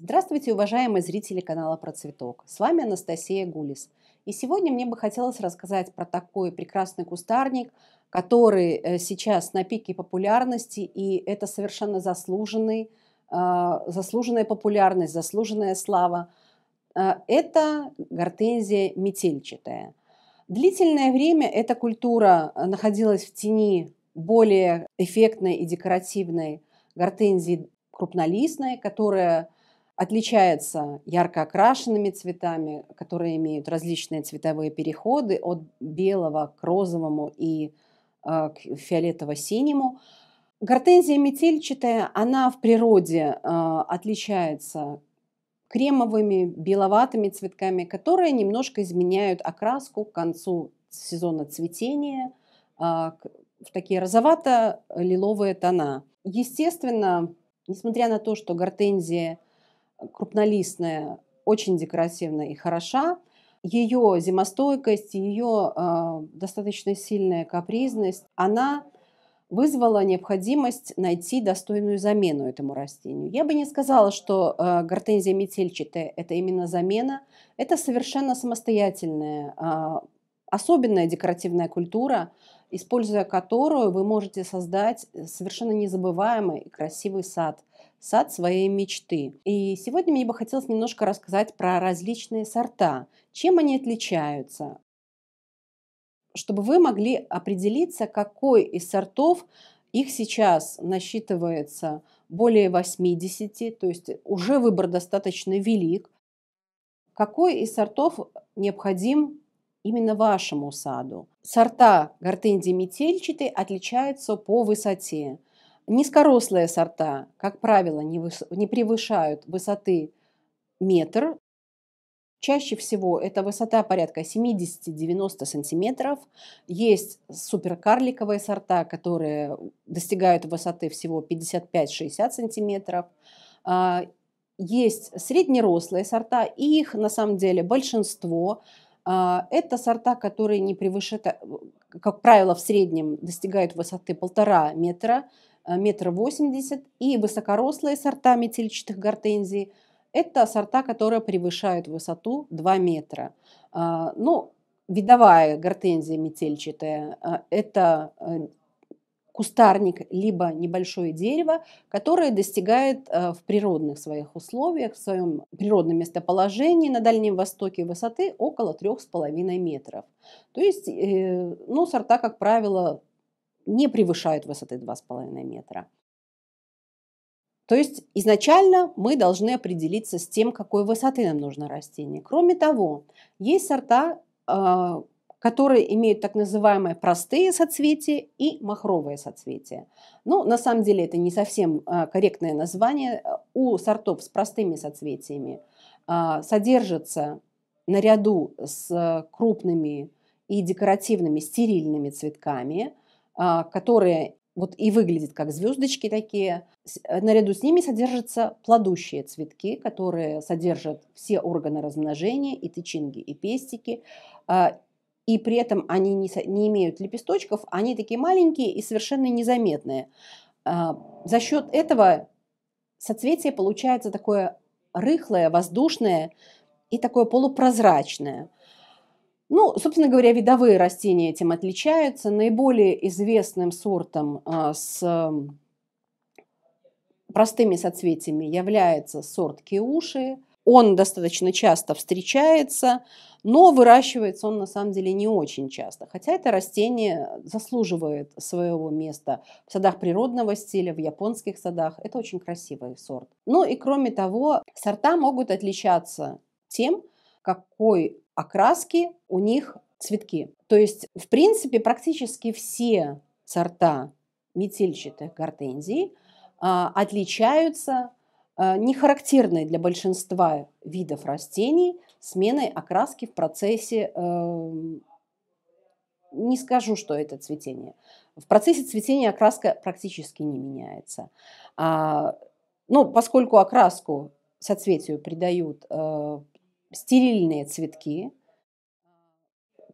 Здравствуйте, уважаемые зрители канала Про Цветок. С вами Анастасия Гулис. И сегодня мне бы хотелось рассказать про такой прекрасный кустарник, который э, сейчас на пике популярности, и это совершенно заслуженный, а, заслуженная популярность, заслуженная слава. А, это гортензия метельчатая. Длительное время эта культура э, находилась в тени более эффектной и декоративной гортензии крупнолистной, которая отличается ярко окрашенными цветами, которые имеют различные цветовые переходы от белого к розовому и э, к фиолетово-синему. Гортензия метельчатая, она в природе э, отличается кремовыми, беловатыми цветками, которые немножко изменяют окраску к концу сезона цветения э, в такие розовато-лиловые тона. Естественно, несмотря на то, что гортензия крупнолистная, очень декоративная и хороша. Ее зимостойкость, ее э, а, достаточно сильная капризность, она вызвала необходимость найти достойную замену этому растению. Я бы не сказала, что э, гортензия метельчатая – это именно замена. Это совершенно самостоятельная, э, особенная декоративная культура, используя которую вы можете создать совершенно незабываемый и красивый сад – сад своей мечты. И сегодня мне бы хотелось немножко рассказать про различные сорта, чем они отличаются, чтобы вы могли определиться, какой из сортов их сейчас насчитывается более 80, то есть уже выбор достаточно велик. Какой из сортов необходим именно вашему саду? Сорта гортензии метельчатой отличаются по высоте. Низкорослые сорта, как правило, не, выс- не превышают высоты метр. Чаще всего это высота порядка 70-90 сантиметров. Есть суперкарликовые сорта, которые достигают высоты всего 55-60 сантиметров. А, есть среднерослые сорта, и их на самом деле большинство. А, это сорта, которые не превышают, э, как правило, в среднем достигают высоты полтора метра Э, метр восемьдесят, и высокорослые сорта метельчатых гортензий – это сорта, которые превышают высоту 2 метра. А, ну, видовая гортензия метельчатая э, – это э, кустарник либо небольшое дерево, которое достигает в природных своих условиях, в своем природном местоположении на Дальнем Востоке высоты около 3,5 метров. То есть ну, сорта, как правило, не превышают высоты 2,5 метра. То есть изначально мы должны определиться с тем, какой высоты нам нужно растение. Кроме того, есть сорта, э, которые имеют так называемые простые соцветия и махровые соцветия. Ну, на самом деле это не совсем э, корректное название. У сортов с простыми соцветиями э, содержится наряду с крупными и декоративными стерильными цветками – а, которые вот и выглядят как звездочки такие. Э, наряду с ними содержатся плодущие цветки, которые содержат все органы размножения, и тычинки и пестики. А, и при этом они не, не имеют лепесточков, они такие маленькие и совершенно незаметные. А, за счет этого соцветие получается такое рыхлое, воздушное и такое полупрозрачное – ну, собственно говоря, видовые растения этим отличаются. Наиболее известным сортом а, с простыми соцветиями является сорт киуши. Он достаточно часто встречается, но выращивается он на самом деле не очень часто. Хотя это растение заслуживает своего места в садах природного стиля, в японских садах. Это очень красивый сорт. Ну и кроме того, сорта могут отличаться тем, какой окраски у них цветки. То есть, в принципе, практически все сорта метельчатых гортензий а, отличаются а, нехарактерной для большинства видов растений сменой окраски в процессе, эм, не скажу, что это цветение, в процессе цветения окраска практически не меняется. А, ну, поскольку окраску соцветию придают э, стерильные цветки,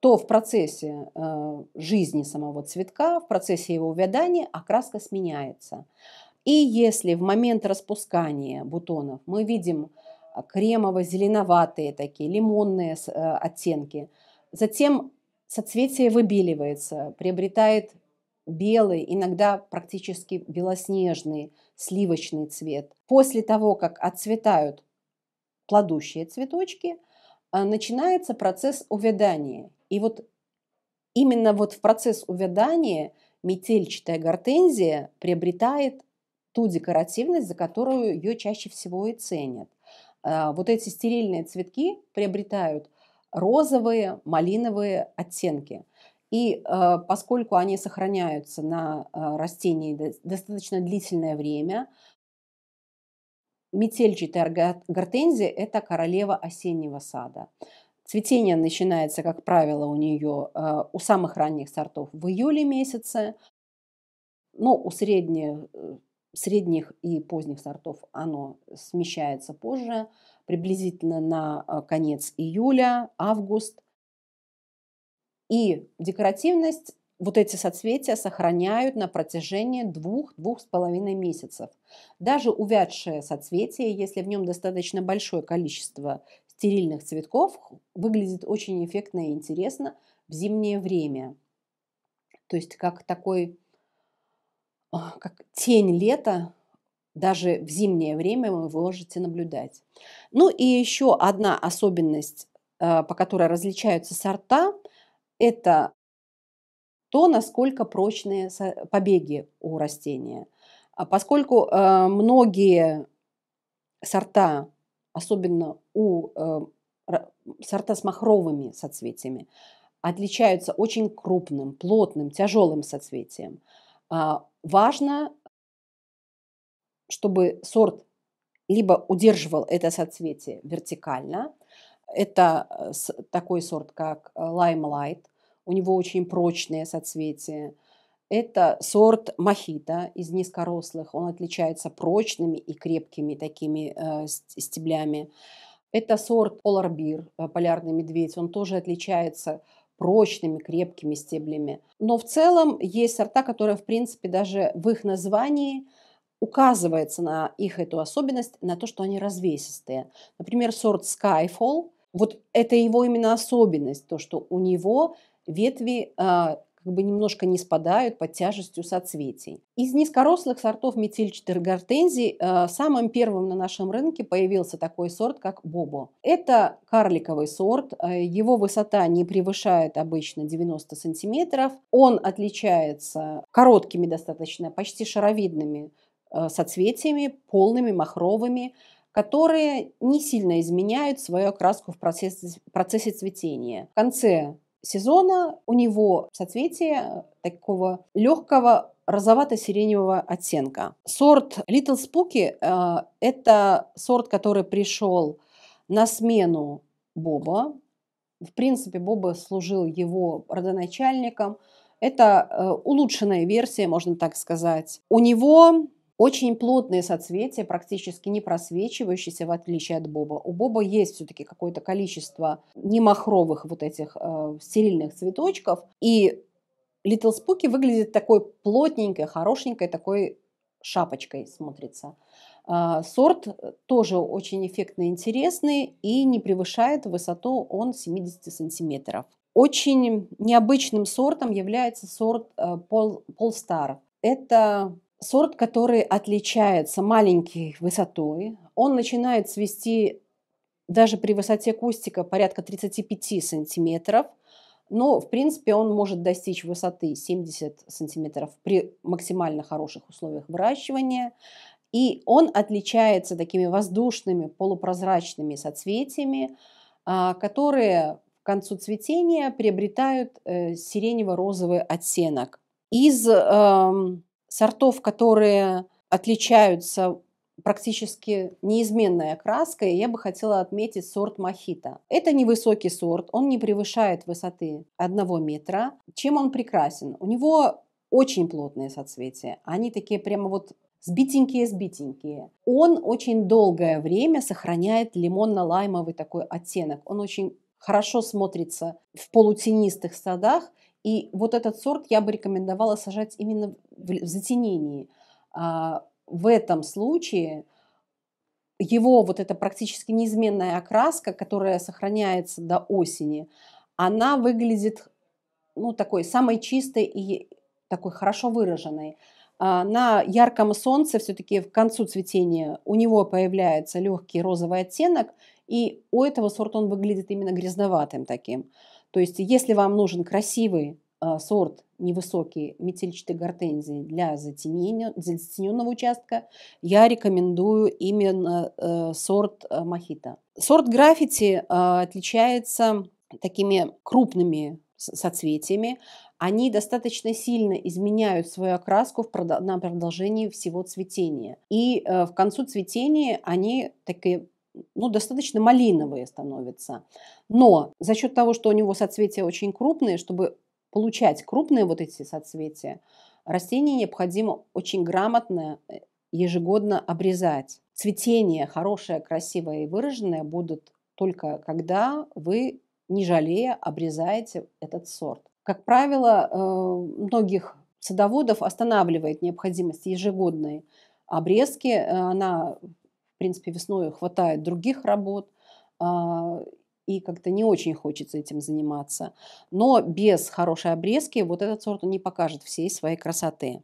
то в процессе э, жизни самого цветка, в процессе его увядания окраска сменяется. И если в момент распускания бутонов мы видим э, кремово-зеленоватые такие, лимонные э, оттенки, затем соцветие выбеливается, приобретает белый, иногда практически белоснежный сливочный цвет. После того, как отцветают плодущие цветочки, а, начинается процесс увядания. И вот именно вот в процесс увядания метельчатая гортензия приобретает ту декоративность, за которую ее чаще всего и ценят. А, вот эти стерильные цветки приобретают розовые, малиновые оттенки. И а, поскольку они сохраняются на растении достаточно длительное время, Метельчатая гортензия – это королева осеннего сада. Цветение начинается, как правило, у нее э, у самых ранних сортов в июле месяце, но ну, у средних, э, средних и поздних сортов оно смещается позже, приблизительно на э, конец июля, август. И декоративность вот эти соцветия сохраняют на протяжении двух-двух с половиной месяцев. Даже увядшее соцветие, если в нем достаточно большое количество стерильных цветков, выглядит очень эффектно и интересно в зимнее время. То есть как такой а, как тень лета даже в зимнее время вы можете наблюдать. Ну и еще одна особенность, э, по которой различаются сорта, это то, насколько прочные побеги у растения. А поскольку э, многие сорта, особенно у э, сорта с махровыми соцветиями, отличаются очень крупным, плотным, тяжелым соцветием. А важно, чтобы сорт либо удерживал это соцветие вертикально, это э, такой сорт, как Lime Light у него очень прочные соцветия. Это сорт мохито из низкорослых. Он отличается прочными и крепкими такими э, стеблями. Это сорт поларбир, э, полярный медведь. Он тоже отличается прочными, крепкими стеблями. Но в целом есть сорта, которые, в принципе, даже в их названии указывается на их эту особенность, на то, что они развесистые. Например, сорт Skyfall. Вот это его именно особенность, то, что у него ветви а, как бы немножко не спадают под тяжестью соцветий. Из низкорослых сортов метельчатых гортензий а, самым первым на нашем рынке появился такой сорт, как бобо. Это карликовый сорт, а, его высота не превышает обычно 90 сантиметров. Он отличается короткими достаточно, почти шаровидными соцветиями, полными, махровыми, которые не сильно изменяют свою окраску в процессе, в процессе цветения. В конце сезона. У него соцветие э, такого легкого розовато-сиреневого оттенка. Сорт Little Spooky э, – это сорт, который пришел на смену Боба. В принципе, Боба служил его родоначальником. Это э, улучшенная версия, можно так сказать. У него очень плотные соцветия, практически не просвечивающиеся, в отличие от боба. У боба есть все-таки какое-то количество немахровых вот этих э, стерильных цветочков. И литл спуки выглядит такой плотненькой, хорошенькой, такой шапочкой смотрится. А, сорт э, тоже очень эффектный, интересный и не превышает высоту он 70 сантиметров. Очень необычным сортом является сорт э, Пол Полстар. Это Сорт, который отличается маленькой высотой, он начинает цвести даже при высоте кустика порядка 35 сантиметров, но, в принципе, он может достичь высоты 70 сантиметров при максимально хороших условиях выращивания. И он отличается такими воздушными полупрозрачными соцветиями, а, которые к концу цветения приобретают э, сиренево-розовый оттенок. Из эм, сортов, которые отличаются практически неизменной окраской, я бы хотела отметить сорт мохито. Это невысокий сорт, он не превышает высоты одного метра. Чем он прекрасен? У него очень плотные соцветия. Они такие прямо вот сбитенькие-сбитенькие. Он очень долгое время сохраняет лимонно-лаймовый такой оттенок. Он очень хорошо смотрится в полутенистых садах и вот этот сорт я бы рекомендовала сажать именно в затенении. А, в этом случае его вот эта практически неизменная окраска, которая сохраняется до осени, она выглядит ну, такой самой чистой и такой хорошо выраженной. А, на ярком солнце все-таки в концу цветения у него появляется легкий розовый оттенок, и у этого сорта он выглядит именно грязноватым таким. То есть, если вам нужен красивый э, сорт невысокие метельчатые гортензии для затенения, затененного участка, я рекомендую именно э, сорт э, мохито. Сорт граффити э, отличается такими крупными соцветиями. Они достаточно сильно изменяют свою окраску на продолжении всего цветения. И в концу цветения они такие ну, достаточно малиновые становятся. Но за счет того, что у него соцветия очень крупные, чтобы получать крупные вот эти соцветия, растения необходимо очень грамотно э, ежегодно обрезать. Цветение хорошее, красивое и выраженное будут только когда вы, не жалея, обрезаете этот сорт. Как правило, э, многих садоводов останавливает необходимость ежегодной обрезки. Э, она в принципе, весной хватает других работ, а, и как-то не очень хочется этим заниматься. Но без хорошей обрезки вот этот сорт не покажет всей своей красоты.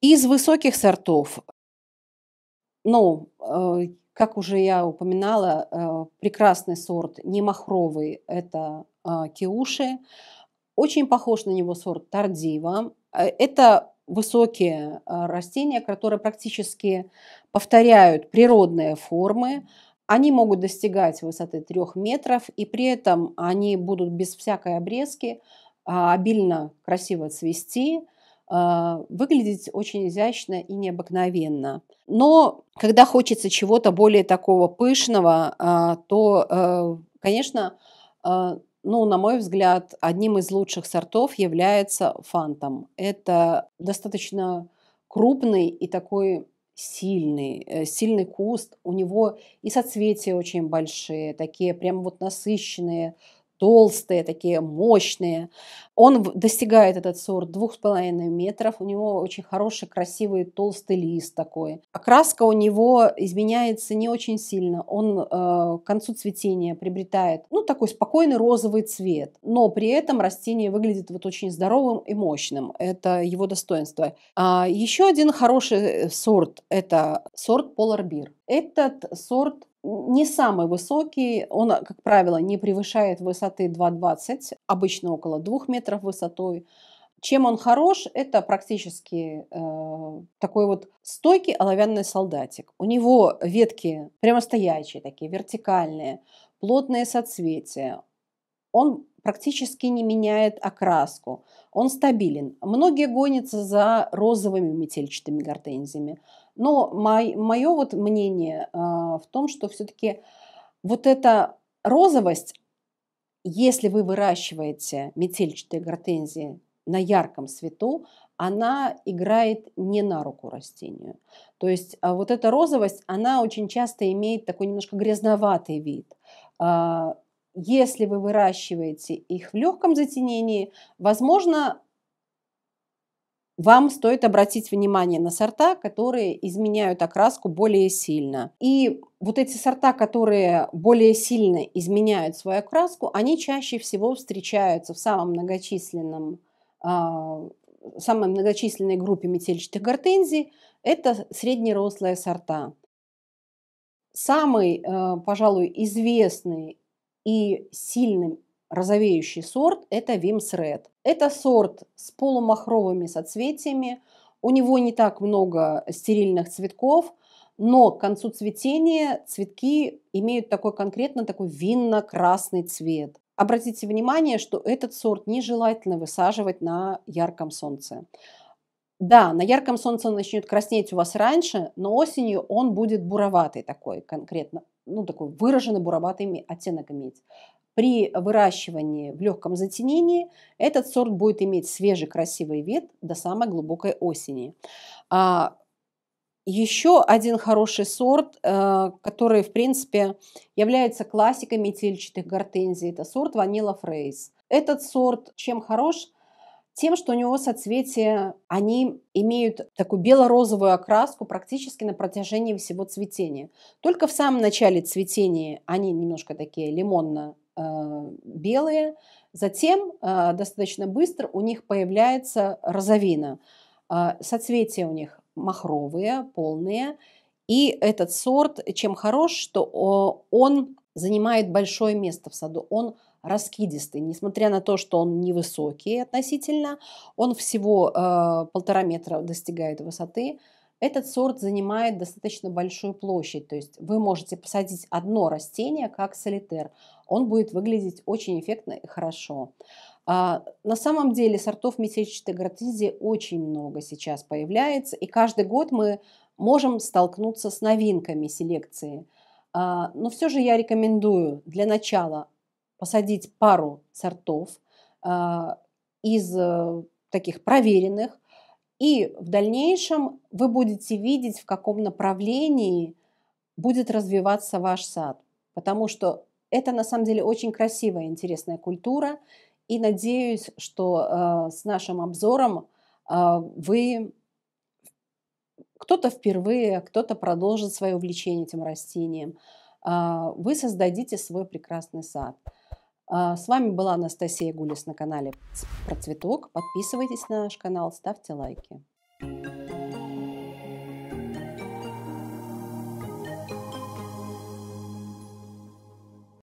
Из высоких сортов, ну, э, как уже я упоминала, э, прекрасный сорт, не махровый, это э, Киуши. Очень похож на него сорт Тардива. Это высокие а, растения, которые практически повторяют природные формы. Они могут достигать высоты 3 метров, и при этом они будут без всякой обрезки а, обильно, красиво цвести, а, выглядеть очень изящно и необыкновенно. Но когда хочется чего-то более такого пышного, то, э, конечно, ну, на мой взгляд, одним из лучших сортов является фантом. Это достаточно крупный и такой сильный, э, сильный куст. У него и соцветия очень большие, такие прям вот насыщенные, толстые, такие мощные. Он достигает этот сорт 2,5 метров. У него очень хороший, красивый, толстый лист такой. Окраска у него изменяется не очень сильно. Он э, к концу цветения приобретает ну, такой спокойный розовый цвет. Но при этом растение выглядит вот очень здоровым и мощным. Это его достоинство. А еще один хороший э, сорт – это сорт Polar Beer. Этот сорт не самый высокий, он, а, как правило, не превышает высоты 2,20, обычно около 2 метров высотой. Чем он хорош, это практически э, такой вот стойкий оловянный солдатик. У него ветки прямостоящие такие, вертикальные, плотные соцветия. Он практически не меняет окраску. Он стабилен. Многие гонятся за розовыми метельчатыми гортензиями. Но мое вот мнение а, в том, что все-таки вот эта розовость, если вы выращиваете метельчатые гортензии на ярком свету, она играет не на руку растению. То есть а, вот эта розовость, она очень часто имеет такой немножко грязноватый вид. А, если вы выращиваете их в легком затенении, возможно, вам стоит обратить внимание на сорта, которые изменяют окраску более сильно. И вот эти сорта, которые более сильно изменяют свою окраску, они чаще всего встречаются в самом многочисленном а, самой многочисленной группе метельчатых гортензий – это среднерослые сорта. Самый, э, пожалуй, известный и сильным розовеющий сорт – это Вимс Red. Это сорт с полумахровыми соцветиями. У него не так много стерильных цветков, но к концу цветения цветки имеют такой конкретно такой винно-красный цвет. Обратите внимание, что этот сорт нежелательно высаживать на ярком солнце. Да, на ярком солнце он начнет краснеть у вас раньше, но осенью он будет буроватый такой конкретно, ну такой выраженный буроватыми оттенок иметь. При выращивании в легком затенении этот сорт будет иметь свежий красивый вид до самой глубокой осени. А еще один хороший сорт, э, который, в принципе, является классикой метельчатых гортензий, это сорт ванила фрейс. Этот сорт чем хорош? Тем, что у него соцветия, они имеют такую бело-розовую окраску практически на протяжении всего цветения. Только в самом начале цветения они немножко такие лимонно а, белые. Затем а, достаточно быстро у них появляется розовина. А, соцветия у них махровые, полные. И этот сорт, чем хорош, что он занимает большое место в саду. Он раскидистый, несмотря на то, что он невысокий относительно, он всего полтора метра достигает высоты, этот сорт занимает достаточно большую площадь, то есть вы можете посадить одно растение как солитер. Он будет выглядеть очень эффектно и хорошо. А, на самом деле сортов метельчатой гортензии очень много сейчас появляется, и каждый год мы можем столкнуться с новинками селекции. А, но все же я рекомендую для начала посадить пару сортов а, из э, таких проверенных – и в дальнейшем вы будете видеть, в каком направлении будет развиваться ваш сад. Потому что это на самом деле очень красивая, интересная культура. И надеюсь, что э, с нашим обзором э, вы кто-то впервые, кто-то продолжит свое увлечение этим растением. Э, вы создадите свой прекрасный сад. А, с вами была Анастасия Гулис на канале Процветок. Подписывайтесь на наш канал, ставьте лайки.